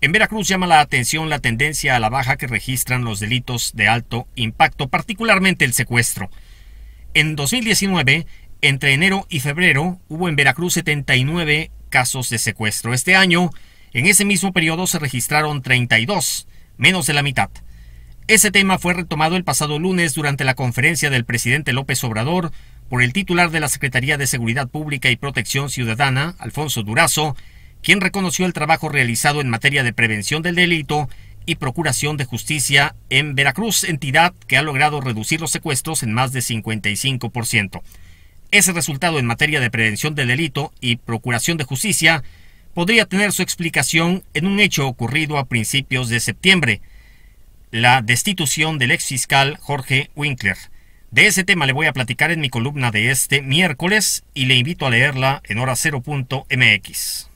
En Veracruz llama la atención la tendencia a la baja que registran los delitos de alto impacto, particularmente el secuestro. En 2019, entre enero y febrero, hubo en Veracruz 79 casos de secuestro. Este año, en ese mismo periodo se registraron 32, menos de la mitad. Ese tema fue retomado el pasado lunes durante la conferencia del presidente López Obrador por el titular de la Secretaría de Seguridad Pública y Protección Ciudadana, Alfonso Durazo, quien reconoció el trabajo realizado en materia de prevención del delito y procuración de justicia en Veracruz, entidad que ha logrado reducir los secuestros en más de 55%. Ese resultado en materia de prevención del delito y procuración de justicia podría tener su explicación en un hecho ocurrido a principios de septiembre, la destitución del ex fiscal Jorge Winkler. De ese tema le voy a platicar en mi columna de este miércoles y le invito a leerla en hora 0.mx.